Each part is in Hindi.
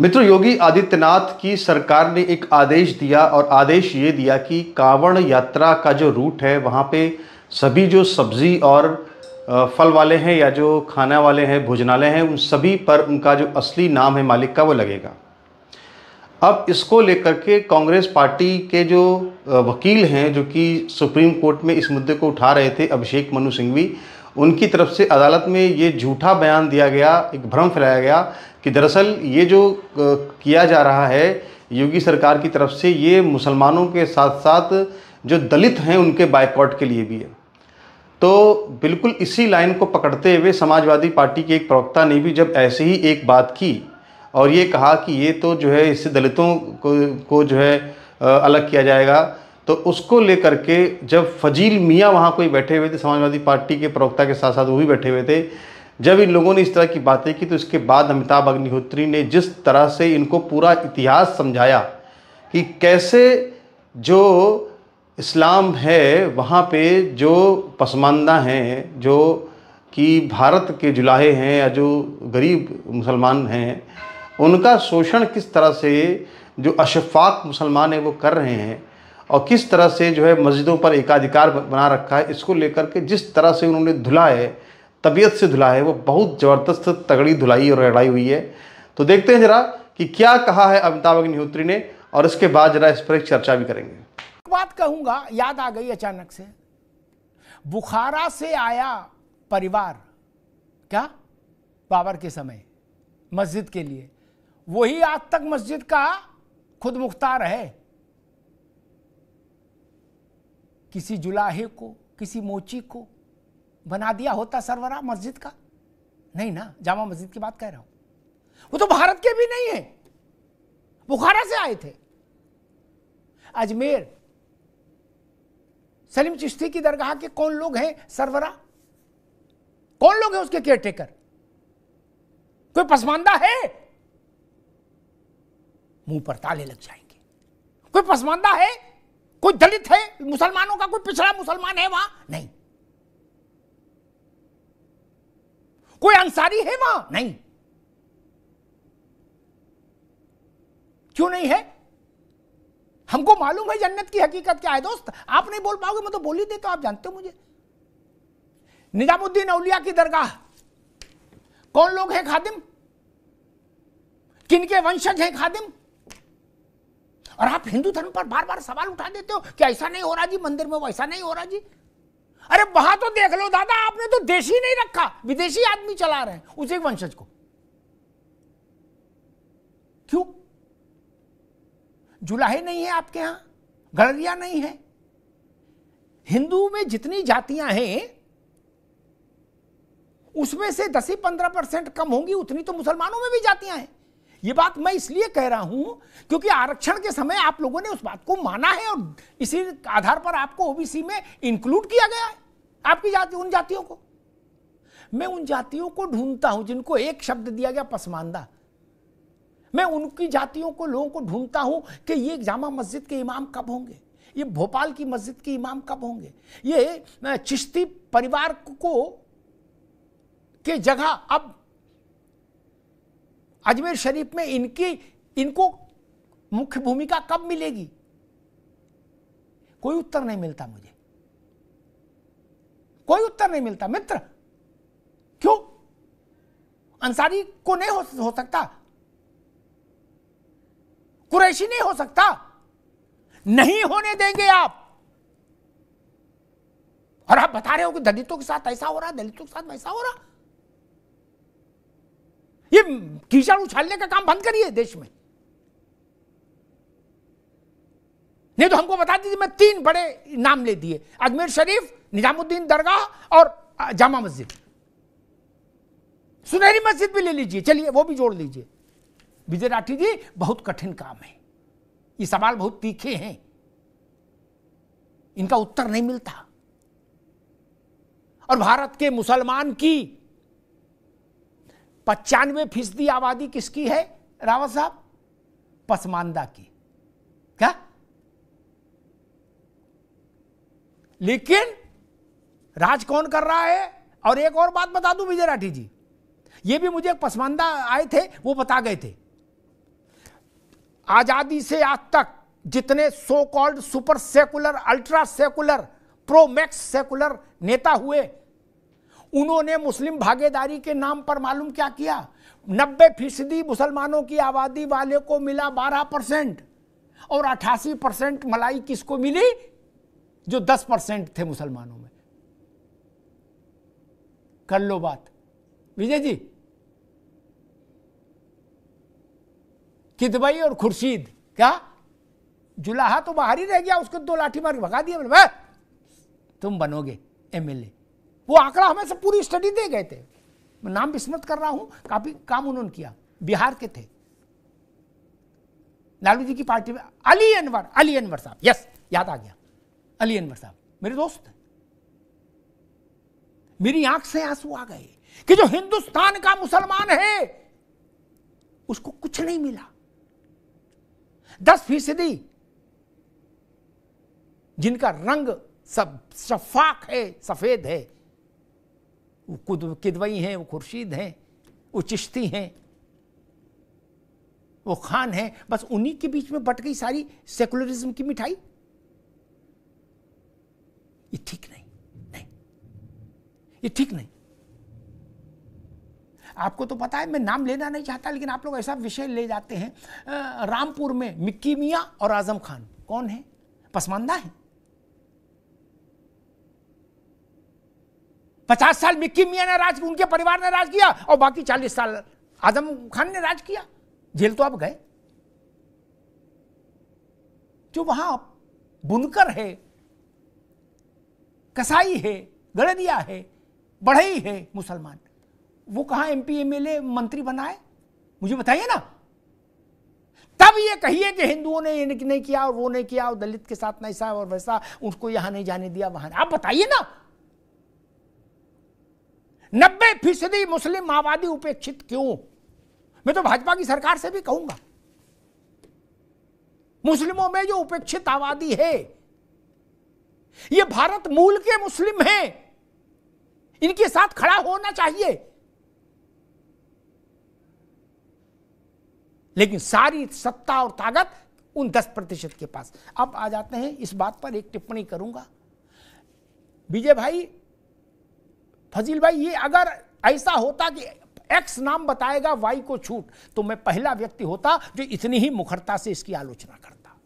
मित्र योगी आदित्यनाथ की सरकार ने एक आदेश दिया और आदेश ये दिया कि कांवड़ यात्रा का जो रूट है वहाँ पे सभी जो सब्ज़ी और फल वाले हैं या जो खाना वाले हैं भोजनालय हैं उन सभी पर उनका जो असली नाम है मालिक का वो लगेगा अब इसको लेकर के कांग्रेस पार्टी के जो वकील हैं जो कि सुप्रीम कोर्ट में इस मुद्दे को उठा रहे थे अभिषेक मनु सिंघवी उनकी तरफ से अदालत में ये झूठा बयान दिया गया एक भ्रम फैलाया गया कि दरअसल ये जो किया जा रहा है योगी सरकार की तरफ से ये मुसलमानों के साथ साथ जो दलित हैं उनके बायकॉट के लिए भी है तो बिल्कुल इसी लाइन को पकड़ते हुए समाजवादी पार्टी के एक प्रवक्ता ने भी जब ऐसे ही एक बात की और ये कहा कि ये तो जो है इससे दलितों को, को जो है अलग किया जाएगा तो उसको लेकर के जब फजील मियाँ वहाँ कोई बैठे हुए थे समाजवादी पार्टी के प्रवक्ता के साथ साथ वो भी बैठे हुए थे जब इन लोगों ने इस तरह की बातें की तो इसके बाद अमिताभ अग्निहोत्री ने जिस तरह से इनको पूरा इतिहास समझाया कि कैसे जो इस्लाम है वहाँ पे जो पसमानदा हैं जो कि भारत के जुलाहे हैं या जो गरीब मुसलमान हैं उनका शोषण किस तरह से जो अशफाक मुसलमान हैं वो कर रहे हैं और किस तरह से जो है मस्जिदों पर एकाधिकार बना रखा है इसको लेकर के जिस तरह से उन्होंने धुला है तबीयत से धुला है वो बहुत ज़बरदस्त तगड़ी धुलाई और लड़ाई हुई है तो देखते हैं ज़रा कि क्या कहा है अमिताभ अग्निहोत्री ने और इसके बाद ज़रा इस पर एक चर्चा भी करेंगे बात कहूंगा याद आ गई अचानक से बुखारा से आया परिवार क्या बाबर के समय मस्जिद के लिए वही आज तक मस्जिद का खुद मुख्तार है किसी जुलाहे को किसी मोची को बना दिया होता सरवरा मस्जिद का नहीं ना जामा मस्जिद की बात कह रहा हूं वो तो भारत के भी नहीं है बुखारा से आए थे अजमेर सलीम चिश्ती की दरगाह के कौन लोग हैं सरवरा कौन लोग हैं उसके केयरटेकर कोई पसमानदा है मुंह पर ताले लग जाएंगे कोई पसमानदा है कोई दलित है मुसलमानों का कोई पिछड़ा मुसलमान है वहां नहीं कोई अंसारी है वहां नहीं क्यों नहीं है हमको मालूम है जन्नत की हकीकत क्या है दोस्त आप नहीं बोल पाओगे मैं तो बोल ही देता आप जानते हो मुझे निजामुद्दीन औलिया की दरगाह कौन लोग हैं खादिम किनके वंशज हैं खादिम और आप हिंदू धर्म पर बार बार सवाल उठा देते हो कि ऐसा नहीं हो रहा जी मंदिर में वैसा नहीं हो रहा जी अरे वहां तो देख लो दादा आपने तो देशी नहीं रखा विदेशी आदमी चला रहे हैं उसी वंशज को क्यों जुलाहे नहीं है आपके यहां गड़रिया नहीं है हिंदू में जितनी जातियां हैं उसमें से दस ही पंद्रह परसेंट कम होंगी उतनी तो मुसलमानों में भी जातियां हैं ये बात मैं इसलिए कह रहा हूं क्योंकि आरक्षण के समय आप लोगों ने उस बात को माना है और इसी आधार पर आपको ओबीसी में इंक्लूड किया गया है आपकी जाति उन जातियों को मैं उन जातियों को ढूंढता हूं जिनको एक शब्द दिया गया पसमानदा मैं उनकी जातियों को लोगों को ढूंढता हूं कि ये जामा मस्जिद के इमाम कब होंगे ये भोपाल की मस्जिद के इमाम कब होंगे ये चिश्ती परिवार को के जगह अब अजमेर शरीफ में इनकी इनको मुख्य भूमिका कब मिलेगी कोई उत्तर नहीं मिलता मुझे कोई उत्तर नहीं मिलता मित्र क्यों अंसारी को नहीं हो, हो सकता कुरैशी नहीं हो सकता नहीं होने देंगे आप और आप बता रहे हो कि दलितों के साथ ऐसा हो रहा है दलितों के साथ ऐसा हो रहा ये कीचड़ उछालने का काम बंद करिए देश में नहीं तो हमको बता दीजिए मैं तीन बड़े नाम ले दिए अजमेर शरीफ निजामुद्दीन दरगाह और जामा मस्जिद सुनहरी मस्जिद भी ले लीजिए चलिए वो भी जोड़ लीजिए विजय राठी जी बहुत कठिन काम है ये सवाल बहुत तीखे हैं इनका उत्तर नहीं मिलता और भारत के मुसलमान की पचानवे फीसदी आबादी किसकी है रावत साहब पसमानदा की क्या लेकिन राज कौन कर रहा है और एक और बात बता दूं विजय राठी जी ये भी मुझे पसमानदा आए थे वो बता गए थे आजादी से आज तक जितने so called super secular ultra secular pro max secular नेता हुए उन्होंने मुस्लिम भागीदारी के नाम पर मालूम क्या किया नब्बे फीसदी मुसलमानों की आबादी वाले को मिला बारह परसेंट और अट्ठासी परसेंट मलाई किसको मिली जो दस परसेंट थे मुसलमानों में कर लो बात विजय जी किदबई और खुर्शीद क्या जुलाहा तो बाहर ही रह गया उसको दो लाठी मार के भगा दिया बोले तुम बनोगे एमएलए वो आंकड़ा हमें सब पूरी स्टडी दे गए थे मैं नाम विस्मृत कर रहा हूं काफी काम उन्होंने किया बिहार के थे लालू जी की पार्टी में अली अनवर अली अनवर साहब यस याद आ गया अली अनवर साहब मेरे दोस्त मेरी आंख से आंसू आ गए कि जो हिंदुस्तान का मुसलमान है उसको कुछ नहीं मिला दस फीसदी जिनका रंग सब शफाक है सफेद है वो कुद किदवई हैं वो खुर्शीद हैं वो चिश्ती हैं वो खान हैं बस उन्हीं के बीच में बट गई सारी सेकुलरिज्म की मिठाई ये ठीक नहीं नहीं ये ठीक नहीं आपको तो पता है मैं नाम लेना नहीं चाहता लेकिन आप लोग ऐसा विषय ले जाते हैं रामपुर में मिक्की मियाँ और आजम खान कौन है पसमानदा है पचास साल मिक्की मियाँ ने राज उनके परिवार ने राज किया और बाकी चालीस साल आजम खान ने राज किया जेल तो आप गए जो वहां बुनकर है कसाई है गड़रिया है बढ़ई है मुसलमान वो कहा एमपी एमएलए मंत्री बनाए मुझे बताइए ना तब ये कहिए कि हिंदुओं ने ये नहीं किया और वो नहीं किया और दलित के साथ नहीं ऐसा और वैसा उसको यहां नहीं जाने दिया वहां आप बताइए ना नब्बे फीसदी मुस्लिम माओवादी उपेक्षित क्यों मैं तो भाजपा की सरकार से भी कहूंगा मुस्लिमों में जो उपेक्षित आबादी है ये भारत मूल के मुस्लिम हैं इनके साथ खड़ा होना चाहिए लेकिन सारी सत्ता और ताकत उन दस प्रतिशत के पास अब आ जाते हैं इस बात पर एक टिप्पणी करूंगा विजय भाई फजील भाई ये अगर ऐसा होता कि एक्स नाम बताएगा वाई को छूट तो मैं पहला व्यक्ति होता जो इतनी ही मुखरता से इसकी आलोचना करता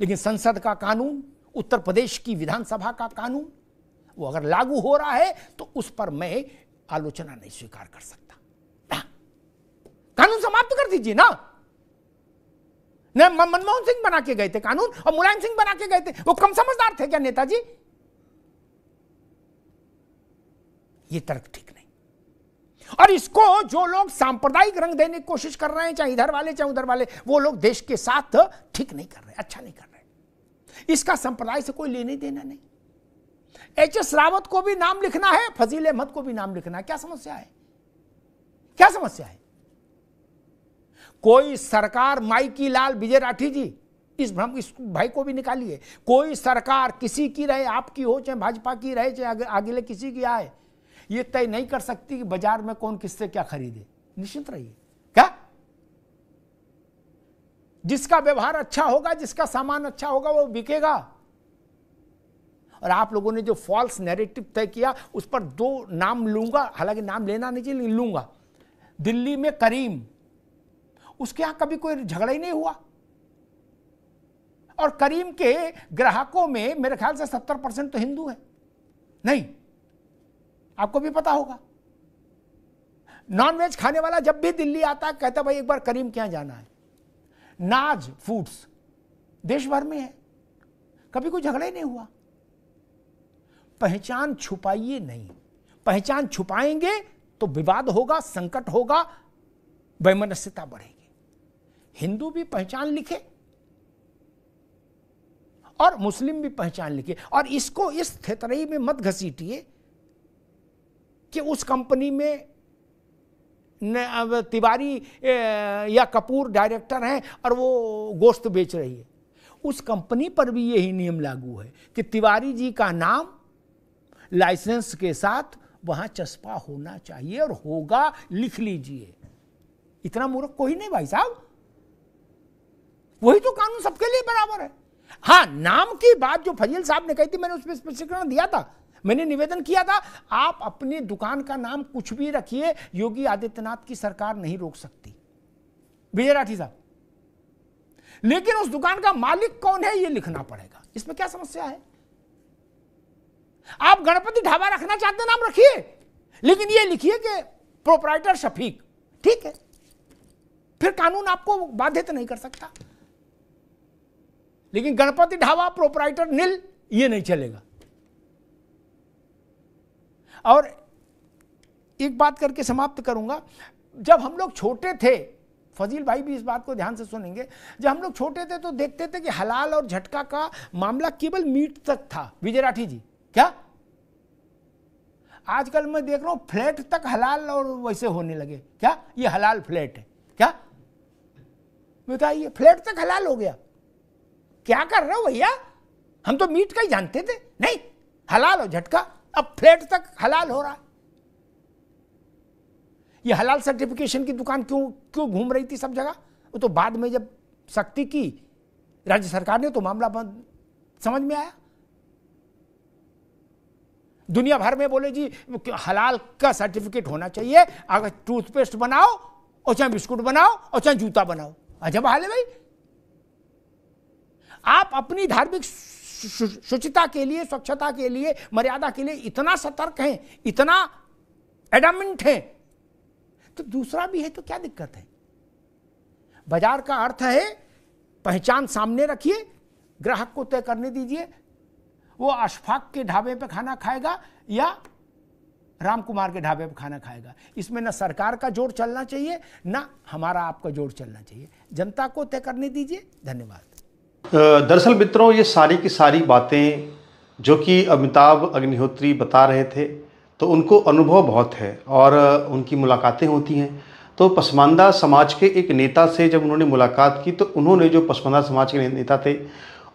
लेकिन संसद का कानून उत्तर प्रदेश की विधानसभा का कानून वो अगर लागू हो रहा है तो उस पर मैं आलोचना नहीं स्वीकार कर सकता कानून समाप्त कर दीजिए ना मनमोहन सिंह बना के गए थे कानून और मुलायम सिंह बना के गए थे वो कम समझदार थे क्या नेताजी ये तर्क ठीक नहीं और इसको जो लोग सांप्रदायिक रंग देने की कोशिश कर रहे हैं चाहे इधर वाले चाहे उधर वाले वो लोग देश के साथ ठीक नहीं कर रहे अच्छा नहीं कर रहे इसका संप्रदाय से कोई लेने देना नहीं एच एस रावत को भी नाम लिखना है फजील अहमद को भी नाम लिखना है क्या समस्या है क्या समस्या है कोई सरकार माइकी लाल विजय राठी जी इस भ्रम इस भाई को भी निकालिए कोई सरकार किसी की रहे आपकी हो चाहे भाजपा की रहे चाहे आगे, आगे किसी की आए ये तय नहीं कर सकती कि बाजार में कौन किससे क्या खरीदे निश्चित रहिए क्या जिसका व्यवहार अच्छा होगा जिसका सामान अच्छा होगा वो बिकेगा और आप लोगों ने जो फॉल्स नैरेटिव तय किया उस पर दो नाम लूंगा हालांकि नाम लेना नहीं चाहिए लूंगा दिल्ली में करीम उसके यहां कभी कोई झगड़ा ही नहीं हुआ और करीम के ग्राहकों में मेरे ख्याल से सत्तर परसेंट तो हिंदू है नहीं आपको भी पता होगा नॉनवेज खाने वाला जब भी दिल्ली आता है कहता भाई एक बार करीम क्या जाना है नाज फूड्स देश भर में है कभी कोई झगड़ा ही नहीं हुआ पहचान छुपाइए नहीं पहचान छुपाएंगे तो विवाद होगा संकट होगा वैमनस्यता बढ़ेगी हिंदू भी पहचान लिखे और मुस्लिम भी पहचान लिखे और इसको इस थेतरई में मत घसीटिए कि उस कंपनी में तिवारी या कपूर डायरेक्टर हैं और वो गोश्त बेच रही है उस कंपनी पर भी यही नियम लागू है कि तिवारी जी का नाम लाइसेंस के साथ वहां चस्पा होना चाहिए और होगा लिख लीजिए इतना मूर्ख कोई नहीं भाई साहब वही तो कानून सबके लिए बराबर है हाँ नाम की बात जो फजील साहब ने कही थी मैंने उसमें स्पष्टीकरण दिया था मैंने निवेदन किया था आप अपनी दुकान का नाम कुछ भी रखिए योगी आदित्यनाथ की सरकार नहीं रोक सकती विजय राठी साहब लेकिन उस दुकान का मालिक कौन है यह लिखना पड़ेगा इसमें क्या समस्या है आप गणपति ढाबा रखना चाहते हैं नाम रखिए लेकिन यह लिखिए कि प्रोपराइटर शफीक ठीक है फिर कानून आपको बाधित नहीं कर सकता लेकिन गणपति ढाबा प्रोपराइटर नील ये नहीं चलेगा और एक बात करके समाप्त करूंगा जब हम लोग छोटे थे फजील भाई भी इस बात को ध्यान से सुनेंगे जब हम लोग छोटे थे तो देखते थे कि हलाल और झटका का मामला केवल मीट तक था विजय राठी जी क्या आजकल मैं देख रहा हूं फ्लैट तक हलाल और वैसे होने लगे क्या ये हलाल फ्लैट है क्या बताइए फ्लैट तक हलाल हो गया क्या कर रहे हो भैया हम तो मीट का ही जानते थे नहीं हलाल और झटका अब फ्लैट तक हलाल हो रहा है ये हलाल सर्टिफिकेशन की दुकान क्यों क्यों घूम रही थी सब जगह वो तो बाद में जब सख्ती की राज्य सरकार ने तो मामला समझ में आया दुनिया भर में बोले जी हलाल का सर्टिफिकेट होना चाहिए अगर टूथपेस्ट बनाओ और चाहे बिस्कुट बनाओ और चाहे जूता बनाओ अजब हाल है भाई आप अपनी धार्मिक शुचिता के लिए स्वच्छता के लिए मर्यादा के लिए इतना सतर्क है इतना एडामेंट है तो दूसरा भी है तो क्या दिक्कत है बाजार का अर्थ है पहचान सामने रखिए ग्राहक को तय करने दीजिए वो अशफाक के ढाबे पर खाना खाएगा या राम कुमार के ढाबे पर खाना खाएगा इसमें ना सरकार का जोर चलना चाहिए ना हमारा आपका जोर चलना चाहिए जनता को तय करने दीजिए धन्यवाद दरअसल मित्रों ये सारी की सारी बातें जो कि अमिताभ अग्निहोत्री बता रहे थे तो उनको अनुभव बहुत है और उनकी मुलाकातें होती हैं तो पसमानदा समाज के एक नेता से जब उन्होंने मुलाकात की तो उन्होंने जो पसमानदा समाज के नेता थे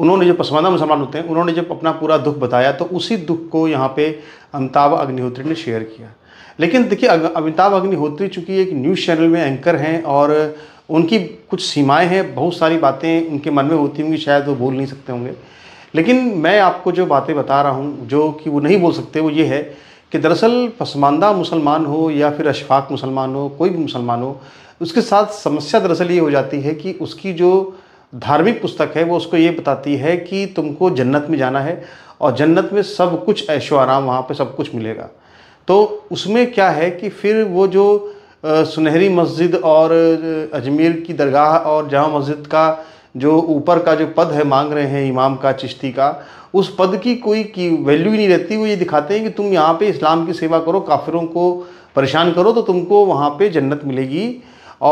उन्होंने जो पसमानदा मुसलमान होते हैं उन्होंने जब अपना पूरा दुख बताया तो उसी दुख को यहाँ पे अमिताभ अग्निहोत्री ने शेयर किया लेकिन देखिए अमिताभ अग्निहोत्री चूँकि एक न्यूज़ चैनल में एंकर हैं और उनकी कुछ सीमाएं हैं बहुत सारी बातें उनके मन में होती होंगी शायद वो बोल नहीं सकते होंगे लेकिन मैं आपको जो बातें बता रहा हूँ जो कि वो नहीं बोल सकते वो ये है कि दरअसल पसमानदा मुसलमान हो या फिर अशफाक मुसलमान हो कोई भी मुसलमान हो उसके साथ समस्या दरअसल ये हो जाती है कि उसकी जो धार्मिक पुस्तक है वो उसको ये बताती है कि तुमको जन्नत में जाना है और जन्नत में सब कुछ ऐशो आराम वहाँ पर सब कुछ मिलेगा तो उसमें क्या है कि फिर वो जो सुनहरी मस्जिद और अजमेर की दरगाह और जहाँ मस्जिद का जो ऊपर का जो पद है मांग रहे हैं इमाम का चिश्ती का उस पद की कोई की वैल्यू ही नहीं रहती वो ये दिखाते हैं कि तुम यहाँ पे इस्लाम की सेवा करो काफिरों को परेशान करो तो तुमको वहाँ पे जन्नत मिलेगी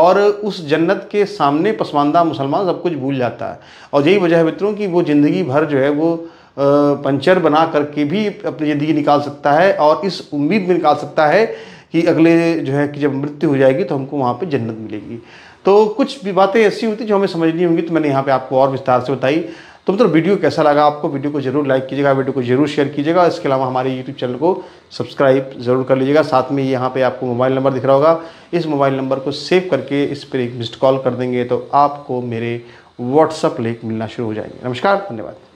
और उस जन्नत के सामने पसमानदा मुसलमान सब कुछ भूल जाता है और यही वजह है मित्रों कि वो ज़िंदगी भर जो है वो पंचर बना करके भी अपनी ज़िंदगी निकाल सकता है और इस उम्मीद में निकाल सकता है कि अगले जो है कि जब मृत्यु हो जाएगी तो हमको वहाँ पर जन्नत मिलेगी तो कुछ भी बातें ऐसी होती जो हमें समझनी होंगी तो मैंने यहाँ पर आपको और विस्तार से बताई तो मतलब वीडियो कैसा लगा आपको वीडियो को जरूर लाइक कीजिएगा वीडियो को जरूर शेयर कीजिएगा इसके अलावा हमारे यूट्यूब चैनल को सब्सक्राइब जरूर कर लीजिएगा साथ में यहाँ पे आपको मोबाइल नंबर दिख रहा होगा इस मोबाइल नंबर को सेव करके इस पर एक मिस्ड कॉल कर देंगे तो आपको मेरे व्हाट्सअप लिंक मिलना शुरू हो जाएंगे नमस्कार धन्यवाद